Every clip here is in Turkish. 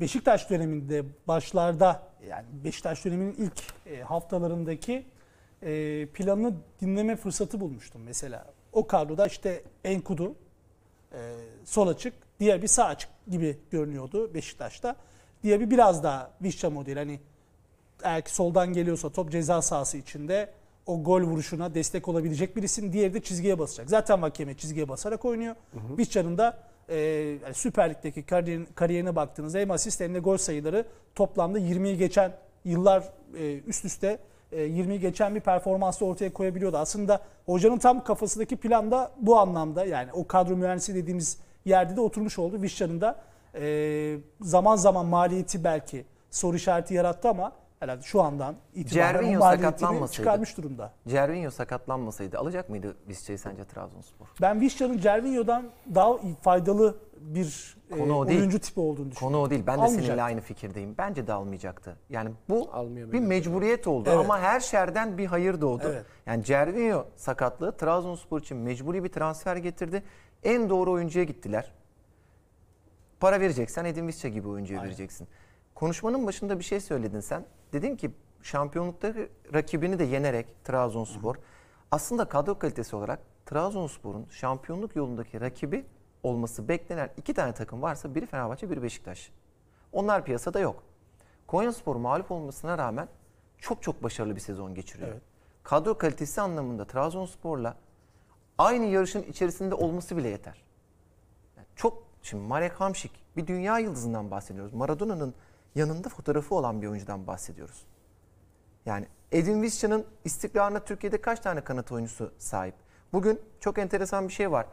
Beşiktaş döneminde başlarda yani Beşiktaş döneminin ilk e, haftalarındaki e, planını dinleme fırsatı bulmuştum mesela. O kadroda işte Enkudu e, sol açık, diğer bir sağ açık gibi görünüyordu Beşiktaş'ta. Diğer bir biraz daha Vişça modeli hani eğer ki soldan geliyorsa top ceza sahası içinde o gol vuruşuna destek olabilecek bir isim. Diğeri de çizgiye basacak. Zaten Vakeme çizgiye basarak oynuyor. Vişça'nın da e, Süper Lig'deki kariyerin, kariyerine baktığınızda hem asist hem de gol sayıları toplamda 20'yi geçen yıllar e, üst üste e, 20'yi geçen bir performansı ortaya koyabiliyordu. Aslında hocanın tam kafasındaki plan da bu anlamda yani o kadro mühendisi dediğimiz yerde de oturmuş oldu. Vişcan'ın da e, zaman zaman maliyeti belki soru işareti yarattı ama herhalde şu andan itibaren Cervinho sakatlanmasaydı. çıkarmış durumda. Cervinho sakatlanmasaydı alacak mıydı Visca'yı sence Trabzonspor? Ben Visca'nın Cervinho'dan daha faydalı bir e, Konu e, oyuncu değil. tipi olduğunu düşünüyorum. Konu o değil. Ben de seninle aynı fikirdeyim. Bence de almayacaktı. Yani bu Almıyor bir mecburiyet oldu Evet. ama her şerden bir hayır doğdu. Evet. Yani Cervinho sakatlığı Trabzonspor için mecburi bir transfer getirdi. En doğru oyuncuya gittiler. Para vereceksen Edin Visca gibi oyuncuya vereceksin. Konuşmanın başında bir şey söyledin sen. Dedin ki şampiyonlukta rakibini de yenerek Trabzonspor. Aslında kadro kalitesi olarak Trabzonspor'un şampiyonluk yolundaki rakibi olması beklenen iki tane takım varsa biri Fenerbahçe, biri Beşiktaş. Onlar piyasada yok. Konyaspor mağlup olmasına rağmen çok çok başarılı bir sezon geçiriyor. Evet. Kadro kalitesi anlamında Trabzonspor'la aynı yarışın içerisinde olması bile yeter. Yani çok şimdi Marek Hamşik bir dünya yıldızından bahsediyoruz. Maradona'nın yanında fotoğrafı olan bir oyuncudan bahsediyoruz. Yani Edin Visca'nın istikrarına Türkiye'de kaç tane kanat oyuncusu sahip? Bugün çok enteresan bir şey var.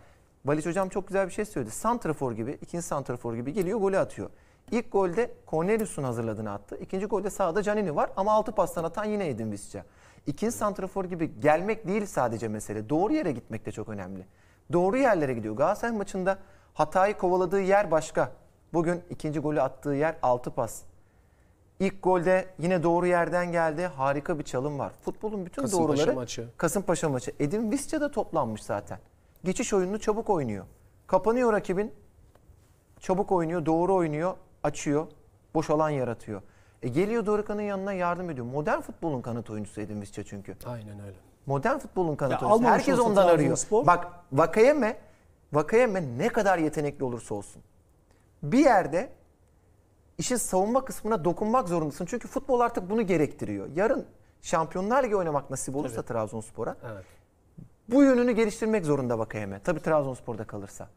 Valiç hocam çok güzel bir şey söyledi. Santrafor gibi, ikinci santrafor gibi geliyor golü atıyor. İlk golde Cornelius'un hazırladığını attı. İkinci golde sağda Canini var ama altı pastan atan yine Edin Visca. İkinci santrafor gibi gelmek değil sadece mesele. Doğru yere gitmek de çok önemli. Doğru yerlere gidiyor. Galatasaray maçında hatayı kovaladığı yer başka. Bugün ikinci golü attığı yer altı pas. İlk golde yine doğru yerden geldi. Harika bir çalım var. Futbolun bütün Kasımpaşa doğruları maçı. Kasımpaşa maçı. Edin Visca da toplanmış zaten. Geçiş oyununu çabuk oynuyor. Kapanıyor rakibin. Çabuk oynuyor, doğru oynuyor, açıyor. Boş alan yaratıyor. E geliyor Dorukhan'ın yanına yardım ediyor. Modern futbolun kanat oyuncusu Edin Visca çünkü. Aynen öyle. Modern futbolun kanat ya oyuncusu. Herkes ondan arıyor. Spor. Bak Vakayeme, Vakayeme ne kadar yetenekli olursa olsun. Bir yerde işin savunma kısmına dokunmak zorundasın. Çünkü futbol artık bunu gerektiriyor. Yarın Şampiyonlar Ligi oynamak nasip olursa Tabii. Trabzonspor'a evet. bu yönünü geliştirmek zorunda Vakayeme. Tabii Trabzonspor'da kalırsa.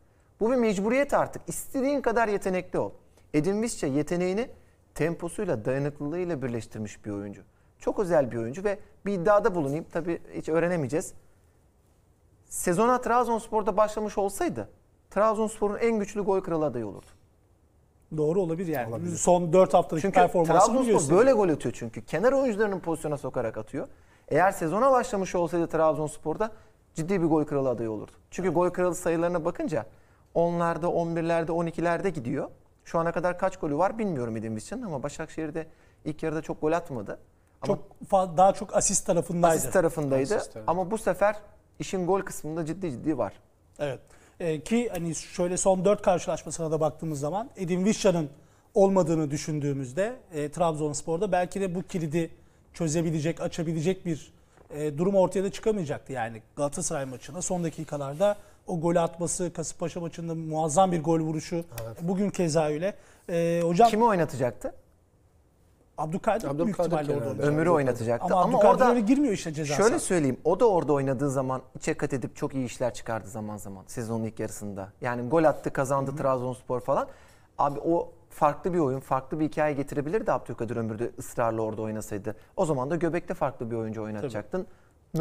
Bu bir mecburiyet artık. İstediğin kadar yetenekli ol. Edin Visca yeteneğini temposuyla, dayanıklılığıyla birleştirmiş bir oyuncu. Çok özel bir oyuncu ve bir iddiada bulunayım. Tabii hiç öğrenemeyeceğiz. Sezona Trabzonspor'da başlamış olsaydı Trabzonspor'un en güçlü gol kralı adayı olurdu. Doğru olabilir yani. Olabilir. Son 4 haftalık çünkü Trabzonspor böyle gol atıyor çünkü. Kenar oyuncularının pozisyona sokarak atıyor. Eğer sezona başlamış olsaydı Trabzonspor'da ciddi bir gol kralı adayı olurdu. Çünkü evet. gol kralı sayılarına bakınca 10'larda, 11'lerde, 12'lerde gidiyor. Şu ana kadar kaç golü var bilmiyorum dediğimiz için ama Başakşehir'de ilk yarıda çok gol atmadı. Ama çok daha çok asist tarafındaydı. Asist tarafındaydı. Asist, evet. Ama bu sefer işin gol kısmında ciddi ciddi var. Evet. E, ki hani şöyle son 4 karşılaşmasına da baktığımız zaman Edin Vişça'nın olmadığını düşündüğümüzde e, Trabzonspor'da belki de bu kilidi çözebilecek, açabilecek bir e, durum ortaya da çıkamayacaktı. Yani Galatasaray maçına son dakikalarda o golü atması, Kasımpaşa maçında muazzam bir gol vuruşu. Evet. Bugün keza öyle. E, hocam Kimi oynatacaktı? Abdülkadir, Abdülkadir büyük ihtimalle orada olacak. Ömür'ü oynatacaktı. Ama, Ama Abdülkadir orada girmiyor işte ceza Şöyle söyleyeyim o da orada oynadığı zaman çekat edip çok iyi işler çıkardı zaman zaman sezonun ilk yarısında. Yani gol attı kazandı Hı-hı. Trabzonspor falan. Abi o farklı bir oyun, farklı bir hikaye getirebilirdi Abdülkadir Ömür'de ısrarla orada oynasaydı. O zaman da göbekte farklı bir oyuncu oynatacaktın. Tabii.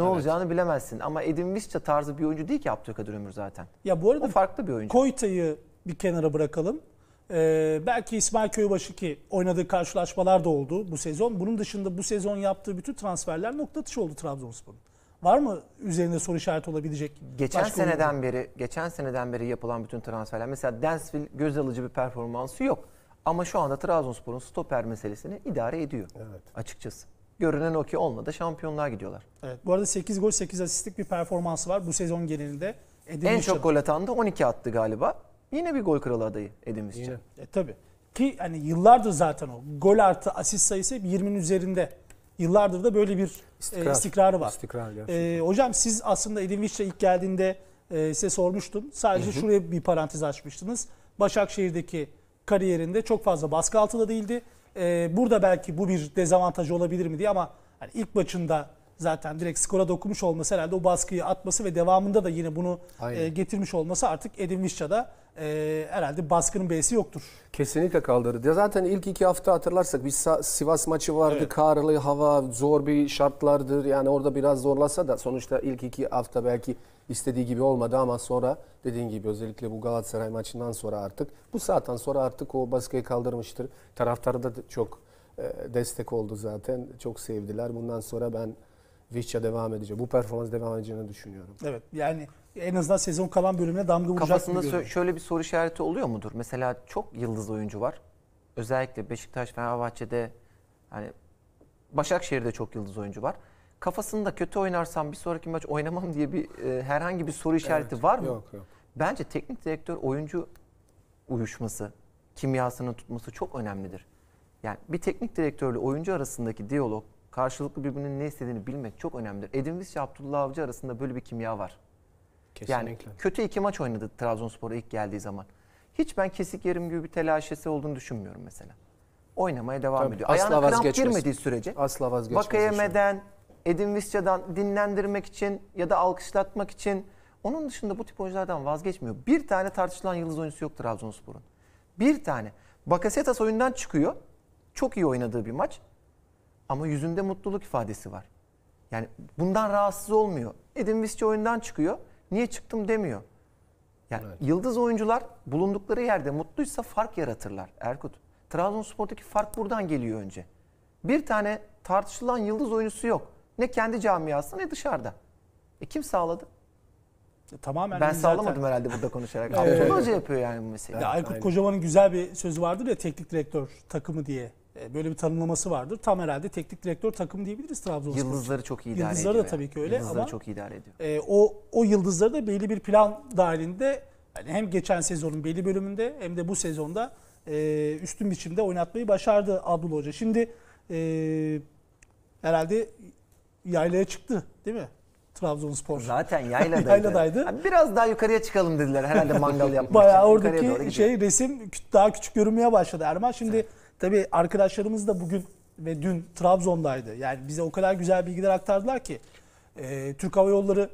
Ne evet. olacağını bilemezsin. Ama Edin Visca tarzı bir oyuncu değil ki Abdülkadir Ömür zaten. Ya bu arada o farklı bir oyuncu. Koyta'yı bir kenara bırakalım. Ee, belki İsmail Köybaşı ki oynadığı karşılaşmalar da oldu bu sezon. Bunun dışında bu sezon yaptığı bütün transferler nokta atışı oldu Trabzonspor'un. Var mı üzerinde soru işareti olabilecek? Geçen başka seneden oyuncu? beri, geçen seneden beri yapılan bütün transferler mesela Densville göz alıcı bir performansı yok. Ama şu anda Trabzonspor'un stoper meselesini idare ediyor. Evet. Açıkçası. Görünen o ki onunla da şampiyonluğa gidiyorlar. Evet. Bu arada 8 gol 8 asistlik bir performansı var bu sezon genelinde. Edin en Nişan. çok gol atan da 12 attı galiba. Yine bir gol kralı adayı Edin Visca. E, tabii. Ki hani yıllardır zaten o. Gol artı asist sayısı hep 20'nin üzerinde. Yıllardır da böyle bir e, istikrar, e, istikrarı var. İstikrar e, hocam siz aslında Edin ilk geldiğinde e, size sormuştum. Sadece hı hı. şuraya bir parantez açmıştınız. Başakşehir'deki kariyerinde çok fazla baskı altında değildi. E, burada belki bu bir dezavantaj olabilir mi diye ama hani ilk maçında zaten direkt skora dokunmuş olması herhalde o baskıyı atması ve devamında da yine bunu e, getirmiş olması artık Edin de e, herhalde baskının B'si yoktur. Kesinlikle kaldırdı. Zaten ilk iki hafta hatırlarsak bir Sivas maçı vardı. Evet. Karlı hava, zor bir şartlardır. Yani orada biraz zorlasa da sonuçta ilk iki hafta belki istediği gibi olmadı ama sonra dediğin gibi özellikle bu Galatasaray maçından sonra artık bu saatten sonra artık o baskıyı kaldırmıştır. Taraftarı da çok e, destek oldu zaten. Çok sevdiler. Bundan sonra ben Vişça devam edecek. Bu performans devam edeceğini düşünüyorum. Evet yani en azından sezon kalan bölümüne damga vuracak Kafasında şöyle bir soru işareti oluyor mudur? Mesela çok yıldız oyuncu var. Özellikle Beşiktaş, Fenerbahçe'de hani Başakşehir'de çok yıldız oyuncu var. Kafasında kötü oynarsam bir sonraki maç oynamam diye bir e, herhangi bir soru işareti evet, var mı? Yok yok. Bence teknik direktör oyuncu uyuşması, kimyasının tutması çok önemlidir. Yani bir teknik direktörle oyuncu arasındaki diyalog karşılıklı birbirinin ne istediğini bilmek çok önemlidir. Edinvis Visca Abdullah Avcı arasında böyle bir kimya var. Kesinlikle. Yani kötü iki maç oynadı Trabzonspor'a ilk geldiği zaman. Hiç ben kesik yerim gibi bir telaşesi olduğunu düşünmüyorum mesela. Oynamaya devam Tabii, ediyor. Asla Ayağına kramp girmediği sürece. Asla vazgeçmez. Vakayemeden, Edin Visca'dan dinlendirmek için ya da alkışlatmak için onun dışında bu tip oyunculardan vazgeçmiyor. Bir tane tartışılan yıldız oyuncusu yok Trabzonspor'un. Bir tane. Bakasetas oyundan çıkıyor. Çok iyi oynadığı bir maç ama yüzünde mutluluk ifadesi var. Yani bundan rahatsız olmuyor. Edin Visci oyundan çıkıyor. Niye çıktım demiyor. Yani evet. yıldız oyuncular bulundukları yerde mutluysa fark yaratırlar Erkut. Trabzonspor'daki fark buradan geliyor önce. Bir tane tartışılan yıldız oyuncusu yok. Ne kendi camiası ne dışarıda. E kim sağladı? E, tamamen ben sağlamadım zaten... herhalde burada konuşarak. Abdullah Hoca yapıyor yani bu meseleyi. Ya Aykut Kocaman'ın güzel bir sözü vardır ya teknik direktör takımı diye. E, böyle bir tanımlaması vardır. Tam herhalde teknik direktör takım diyebiliriz Trabzonspor. Yıldızları çok iyi idare yıldızları ediyor. Yıldızları da tabii ki öyle yıldızları ama çok idare ediyor. E, o o yıldızları da belli bir plan dahilinde yani hem geçen sezonun belli bölümünde hem de bu sezonda e, üstün biçimde oynatmayı başardı Abdullah Hoca. Şimdi e, herhalde yaylaya çıktı değil mi? Trabzonspor. Zaten yayladaydı. yayladaydı. Yani biraz daha yukarıya çıkalım dediler herhalde mangal yapmak Bayağı için. Bayağı oradaki şey resim daha küçük görünmeye başladı Erman. Şimdi evet Tabii arkadaşlarımız da bugün ve dün Trabzon'daydı. Yani bize o kadar güzel bilgiler aktardılar ki e, Türk Hava Yolları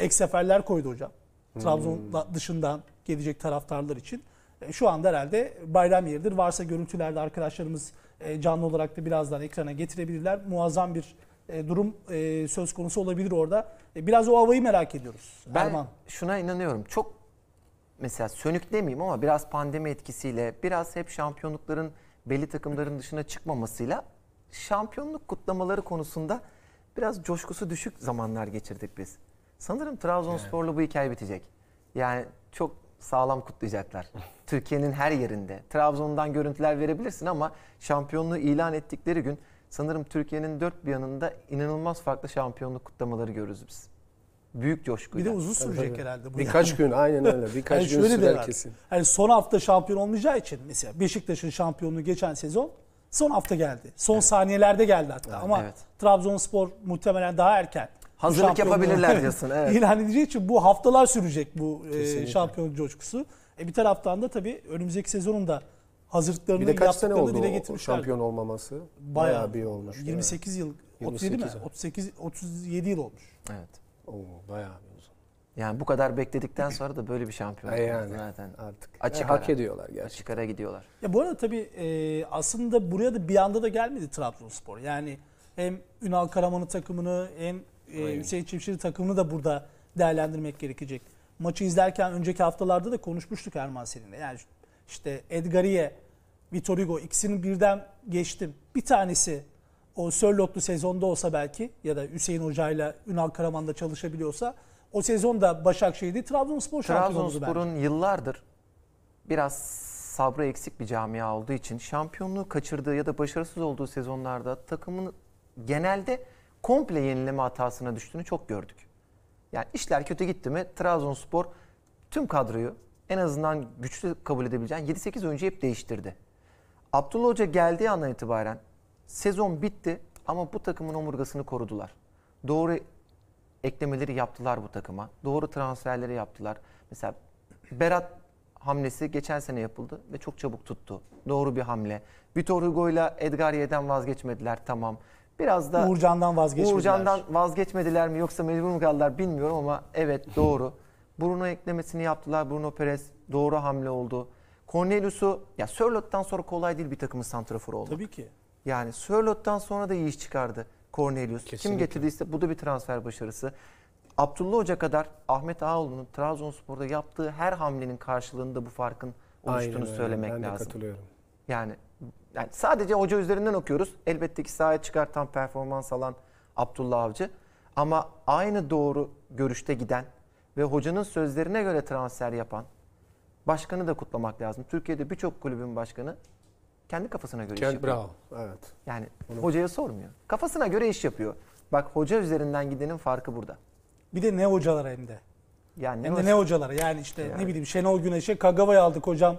ek seferler koydu hocam. Hmm. Trabzon dışından gelecek taraftarlar için. E, şu anda herhalde bayram yeridir. Varsa görüntülerde arkadaşlarımız e, canlı olarak da birazdan ekrana getirebilirler. Muazzam bir e, durum e, söz konusu olabilir orada. E, biraz o havayı merak ediyoruz. Ben Erman. şuna inanıyorum. Çok mesela sönük demeyeyim ama biraz pandemi etkisiyle biraz hep şampiyonlukların belli takımların dışına çıkmamasıyla şampiyonluk kutlamaları konusunda biraz coşkusu düşük zamanlar geçirdik biz. Sanırım Trabzonsporlu evet. bu hikaye bitecek. Yani çok sağlam kutlayacaklar. Türkiye'nin her yerinde. Trabzon'dan görüntüler verebilirsin ama şampiyonluğu ilan ettikleri gün sanırım Türkiye'nin dört bir yanında inanılmaz farklı şampiyonluk kutlamaları görürüz biz büyük coşkuyla. Bir de uzun sürecek tabii. herhalde bu. Birkaç yani. gün aynen öyle. Birkaç yani gün sürer kesin. Hani son hafta şampiyon olmayacağı için mesela Beşiktaş'ın şampiyonluğu geçen sezon son hafta geldi. Son evet. saniyelerde geldi hatta. Evet, Ama evet. Trabzonspor muhtemelen daha erken. Hazırlık yapabilirler diyorsun. Evet. İlan edeceği için bu haftalar sürecek bu e, Kesinlikle. e, coşkusu. E bir taraftan da tabii önümüzdeki sezonun da hazırlıklarını bir de kaç sene oldu dile getirmişler. Şampiyon olmaması bayağı, bayağı bir olmuş. 28 yani. yıl 27 mi? 38 37 yıl olmuş. Evet. Oo bayağı bir uzun. Yani bu kadar bekledikten sonra da böyle bir şampiyon yani, zaten. Artık açık e, hak ediyorlar gerçekten. Açık ara gidiyorlar. Ya bu arada tabii e, aslında buraya da bir anda da gelmedi Trabzonspor. Yani hem Ünal Karaman'ın takımını hem e, Hüseyin Çimşir'i takımını da burada değerlendirmek gerekecek. Maçı izlerken önceki haftalarda da konuşmuştuk Erman seninle. Yani işte Edgariye, Vitor Hugo ikisinin birden geçtim. Bir tanesi o Sörlotlu sezonda olsa belki ya da Hüseyin Hoca ile Ünal Karaman'da çalışabiliyorsa o sezon sezonda Başakşehir'di Trabzonspor şampiyonuydu Trabzonspor'un yıllardır biraz sabrı eksik bir camia olduğu için şampiyonluğu kaçırdığı ya da başarısız olduğu sezonlarda takımın genelde komple yenileme hatasına düştüğünü çok gördük. Yani işler kötü gitti mi Trabzonspor tüm kadroyu en azından güçlü kabul edebileceğin 7-8 oyuncu hep değiştirdi. Abdullah Hoca geldiği andan itibaren Sezon bitti ama bu takımın omurgasını korudular. Doğru eklemeleri yaptılar bu takıma. Doğru transferleri yaptılar. Mesela Berat hamlesi geçen sene yapıldı ve çok çabuk tuttu. Doğru bir hamle. Vitor Hugo ile Edgar Ye'den vazgeçmediler tamam. Biraz da Uğurcan'dan vazgeçmediler. Uğurcan'dan vazgeçmediler mi yoksa mecbur mu kaldılar bilmiyorum ama evet doğru. Bruno eklemesini yaptılar. Bruno Perez doğru hamle oldu. Cornelius'u ya Sörlot'tan sonra kolay değil bir takımın santraforu oldu. Tabii ki. Yani Sörlot'tan sonra da iyi iş çıkardı Cornelius. Kesinlikle. Kim getirdiyse bu da bir transfer başarısı. Abdullah Hoca kadar Ahmet Ağaoğlu'nun Trabzonspor'da yaptığı her hamlenin karşılığında bu farkın oluştuğunu Aynen söylemek ben lazım. Ben de katılıyorum. Yani, yani sadece hoca üzerinden okuyoruz. Elbette ki sahaya çıkartan performans alan Abdullah Avcı. Ama aynı doğru görüşte giden ve hocanın sözlerine göre transfer yapan başkanı da kutlamak lazım. Türkiye'de birçok kulübün başkanı kendi kafasına göre Kend, iş yapıyor. Bravo. Evet. Yani Onu... hocaya sormuyor. Kafasına göre iş yapıyor. Bak hoca üzerinden gidenin farkı burada. Bir de ne hocalar hem de. Yani hem ne de ne hocalar. Yani işte yani. ne bileyim Şenol Güneş'e Kagava'yı aldık hocam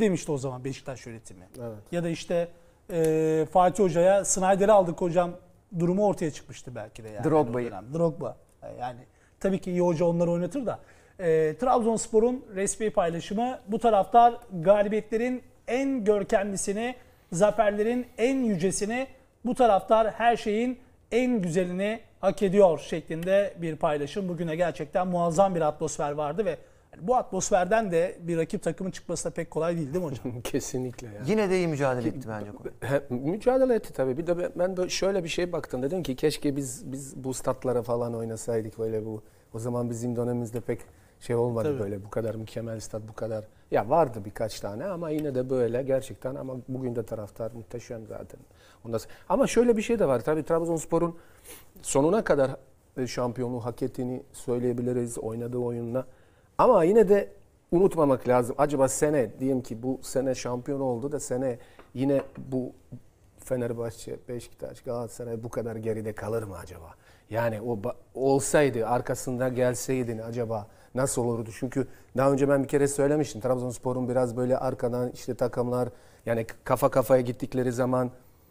demişti o zaman Beşiktaş yönetimi. Evet. Ya da işte e, Fatih Hoca'ya Snyder'i aldık hocam durumu ortaya çıkmıştı belki de. Yani Drogba'yı. Drogba. E, yani tabii ki iyi hoca onları oynatır da. E, Trabzonspor'un resmi paylaşımı bu taraftar galibiyetlerin en görkemlisini, zaferlerin en yücesini, bu taraftar her şeyin en güzelini hak ediyor şeklinde bir paylaşım. Bugüne gerçekten muazzam bir atmosfer vardı ve hani bu atmosferden de bir rakip takımın çıkması da pek kolay değil değil mi hocam? Kesinlikle. Yani. Yine de iyi mücadele etti bence. He, mücadele etti tabii. Bir de ben de şöyle bir şey baktım. Dedim ki keşke biz biz bu statlara falan oynasaydık böyle bu. O zaman bizim dönemimizde pek şey olmadı Tabii. böyle bu kadar mükemmel stat bu kadar ya vardı birkaç tane ama yine de böyle gerçekten ama bugün de taraftar muhteşem zaten. Ondan ama şöyle bir şey de var. Tabii Trabzonspor'un sonuna kadar e, şampiyonluğu hak ettiğini söyleyebiliriz oynadığı oyunla. Ama yine de unutmamak lazım. Acaba sene diyelim ki bu sene şampiyon oldu da sene yine bu Fenerbahçe, Beşiktaş, Galatasaray bu kadar geride kalır mı acaba? Yani o olsaydı arkasında gelseydin acaba nasıl olurdu? Çünkü daha önce ben bir kere söylemiştim. Trabzonspor'un biraz böyle arkadan işte takımlar yani kafa kafaya gittikleri zaman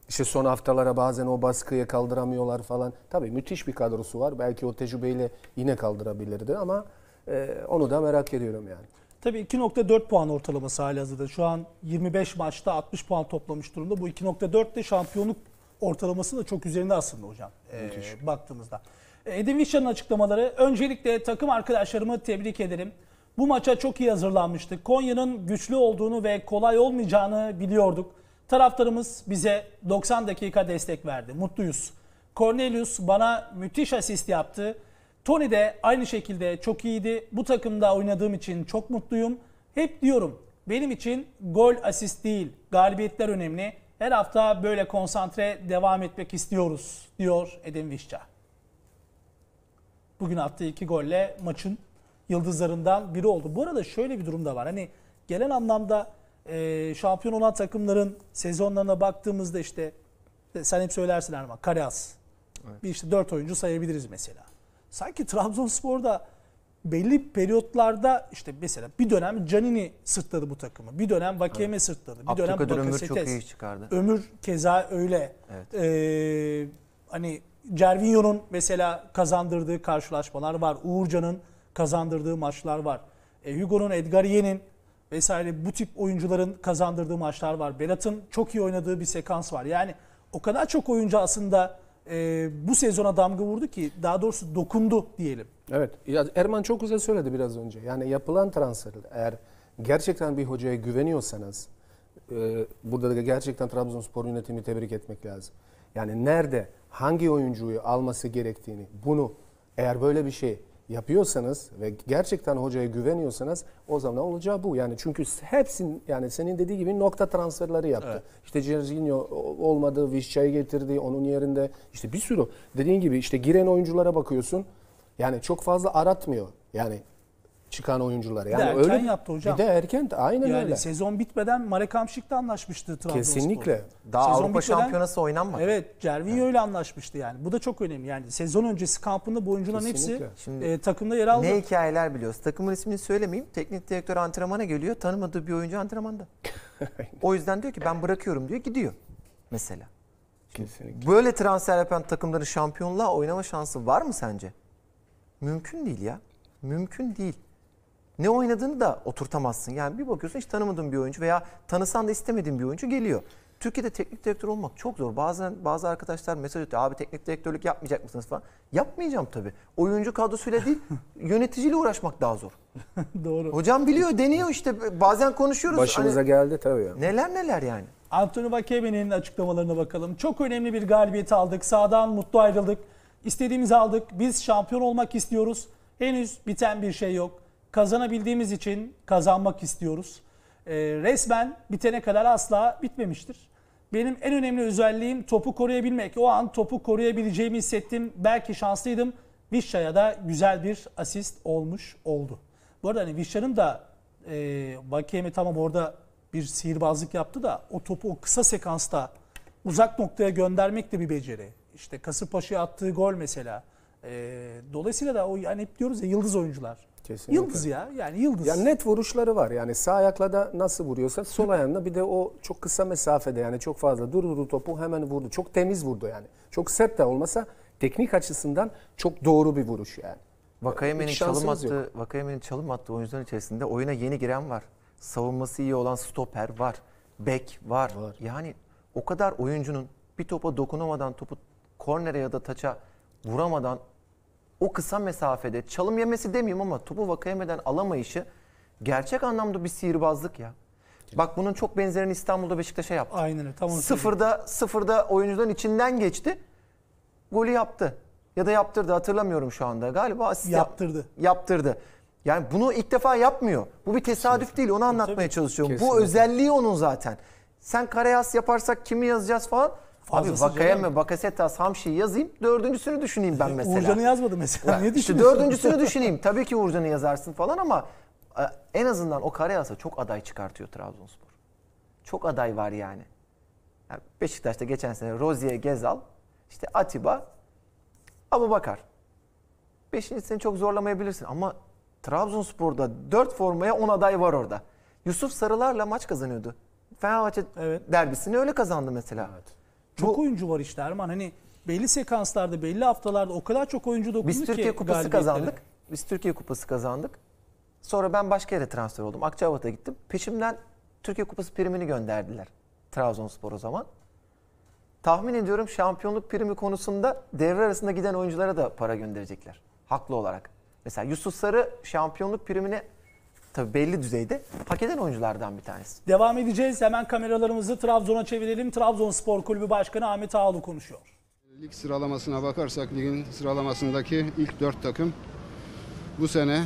işte son haftalara bazen o baskıyı kaldıramıyorlar falan. Tabii müthiş bir kadrosu var. Belki o tecrübeyle yine kaldırabilirdi ama e, onu da merak ediyorum yani. Tabii 2.4 puan ortalaması hali hazırda. Şu an 25 maçta 60 puan toplamış durumda. Bu 2.4 de şampiyonluk ortalaması da çok üzerinde aslında hocam. E, baktığımızda. E, Edin Vişan'ın açıklamaları. Öncelikle takım arkadaşlarımı tebrik ederim. Bu maça çok iyi hazırlanmıştık. Konya'nın güçlü olduğunu ve kolay olmayacağını biliyorduk. Taraftarımız bize 90 dakika destek verdi. Mutluyuz. Cornelius bana müthiş asist yaptı. Tony de aynı şekilde çok iyiydi. Bu takımda oynadığım için çok mutluyum. Hep diyorum benim için gol asist değil galibiyetler önemli. Her hafta böyle konsantre devam etmek istiyoruz diyor Edin Vişça. Bugün attığı iki golle maçın yıldızlarından biri oldu. Bu arada şöyle bir durum da var. Hani gelen anlamda e, şampiyon olan takımların sezonlarına baktığımızda işte e, sen hep söylersin Erman Karas. Evet. Bir işte dört oyuncu sayabiliriz mesela. Sanki Trabzonspor'da belli periyotlarda işte mesela bir dönem Canini sırtladı bu takımı. Bir dönem Vakeme evet. sırtladı. Bir dönem Ömür çok iyi çıkardı. Ömür keza öyle. Evet. Ee, hani Cervinho'nun mesela kazandırdığı karşılaşmalar var. Uğurcan'ın kazandırdığı maçlar var. E, Hugo'nun, Yen'in vesaire bu tip oyuncuların kazandırdığı maçlar var. Berat'ın çok iyi oynadığı bir sekans var. Yani o kadar çok oyuncu aslında e, bu sezona damga vurdu ki daha doğrusu dokundu diyelim. Evet. Ya Erman çok güzel söyledi biraz önce. Yani yapılan transferler eğer gerçekten bir hocaya güveniyorsanız e, burada da gerçekten Trabzonspor yönetimi tebrik etmek lazım. Yani nerede hangi oyuncuyu alması gerektiğini bunu eğer böyle bir şey yapıyorsanız ve gerçekten hocaya güveniyorsanız o zaman olacağı bu. Yani çünkü hepsin yani senin dediği gibi nokta transferleri yaptı. Evet. İşte Jorginho olmadı, Vişça'yı getirdi onun yerinde. işte bir sürü dediğin gibi işte giren oyunculara bakıyorsun. Yani çok fazla aratmıyor. Yani çıkan oyuncuları. Yani erken öyle yaptı hocam. Bir de erken aynen yani öyle. sezon bitmeden Marek Hamşik'le anlaşmıştı Trabzonspor. Kesinlikle. Daha sezon Avrupa bitmeden, Şampiyonası oynanmadı. Evet, Cervinho evet. ile anlaşmıştı yani. Bu da çok önemli. Yani sezon öncesi kampında bu oyuncuların Kesinlikle. hepsi Şimdi, e, takımda yer aldı. Ne hikayeler biliyoruz. Takımın ismini söylemeyeyim. Teknik direktör antrenmana geliyor. Tanımadığı bir oyuncu antrenmanda. o yüzden diyor ki ben bırakıyorum diyor. Gidiyor mesela. Kesinlikle. Böyle transfer yapan takımların şampiyonluğa oynama şansı var mı sence? Mümkün değil ya. Mümkün değil ne oynadığını da oturtamazsın. Yani bir bakıyorsun hiç tanımadığın bir oyuncu veya tanısan da istemediğin bir oyuncu geliyor. Türkiye'de teknik direktör olmak çok zor. Bazen bazı arkadaşlar mesaj atıyor. Abi teknik direktörlük yapmayacak mısınız falan. Yapmayacağım tabii. Oyuncu kadrosuyla değil yöneticiyle uğraşmak daha zor. Doğru. Hocam biliyor deniyor işte bazen konuşuyoruz. Hani Başımıza hani, geldi tabii. Yani. Neler neler yani. Antonio Vakebe'nin açıklamalarına bakalım. Çok önemli bir galibiyet aldık. Sağdan mutlu ayrıldık. İstediğimizi aldık. Biz şampiyon olmak istiyoruz. Henüz biten bir şey yok kazanabildiğimiz için kazanmak istiyoruz. E, resmen bitene kadar asla bitmemiştir. Benim en önemli özelliğim topu koruyabilmek. O an topu koruyabileceğimi hissettim. Belki şanslıydım. Vişça'ya da güzel bir asist olmuş oldu. Bu arada hani Vişça'nın da e, Bakiyemi tamam orada bir sihirbazlık yaptı da o topu o kısa sekansta uzak noktaya göndermek de bir beceri. İşte Kasımpaşa'ya attığı gol mesela. E, dolayısıyla da o yani hep diyoruz ya yıldız oyuncular. Kesinlikle. Yıldız ya yani yıldız. Yani net vuruşları var yani sağ ayakla da nasıl vuruyorsa sol ayağında bir de o çok kısa mesafede yani çok fazla durdurdu topu hemen vurdu. Çok temiz vurdu yani. Çok sert de olmasa teknik açısından çok doğru bir vuruş yani. Vakayemen'in çalım attığı, Vakayemen'in çalım attığı oyuncuların içerisinde oyuna yeni giren var. Savunması iyi olan stoper var. Bek var. var. Yani o kadar oyuncunun bir topa dokunamadan topu kornere ya da taça vuramadan o kısa mesafede çalım yemesi demeyeyim ama topu Vakayeme'den alamayışı gerçek anlamda bir sihirbazlık ya. Bak bunun çok benzerini İstanbul'da Beşiktaş'a yaptı. Aynen öyle. Tamam. Sıfırda, sıfırda oyuncudan içinden geçti. Golü yaptı. Ya da yaptırdı hatırlamıyorum şu anda. Galiba asist yaptırdı. Yap, yaptırdı. Yani bunu ilk defa yapmıyor. Bu bir tesadüf Kesinlikle. değil. Onu e, anlatmaya Tabii. çalışıyorum. Kesinlikle. Bu özelliği onun zaten. Sen kare yaz yaparsak kimi yazacağız falan. Abi Vakaya mı Bakasetas Hamşi'yi yazayım. Dördüncüsünü düşüneyim ben mesela. Uğurcan'ı yazmadı mesela. Ha, Niye dördüncüsünü düşüneyim. Tabii ki Uğurcan'ı yazarsın falan ama e, en azından o Karayas'a çok aday çıkartıyor Trabzonspor. Çok aday var yani. yani Beşiktaş'ta geçen sene Rozier Gezal, işte Atiba, Abu Bakar. Beşinci seni çok zorlamayabilirsin ama Trabzonspor'da dört formaya on aday var orada. Yusuf Sarılar'la maç kazanıyordu. Fenerbahçe evet. derbisini öyle kazandı mesela. Evet. Çok Bu, oyuncu var işte Erman. Hani belli sekanslarda, belli haftalarda o kadar çok oyuncu dokundu ki. Biz Türkiye ki Kupası kazandık. Biz Türkiye Kupası kazandık. Sonra ben başka yere transfer oldum. Akçabat'a gittim. Peşimden Türkiye Kupası primini gönderdiler. Trabzonspor o zaman. Tahmin ediyorum şampiyonluk primi konusunda devre arasında giden oyunculara da para gönderecekler. Haklı olarak. Mesela Yusuf Sarı şampiyonluk primini tabii belli düzeyde hak eden oyunculardan bir tanesi. Devam edeceğiz. Hemen kameralarımızı Trabzon'a çevirelim. Trabzonspor Kulübü Başkanı Ahmet Ağalı konuşuyor. Lig sıralamasına bakarsak ligin sıralamasındaki ilk dört takım bu sene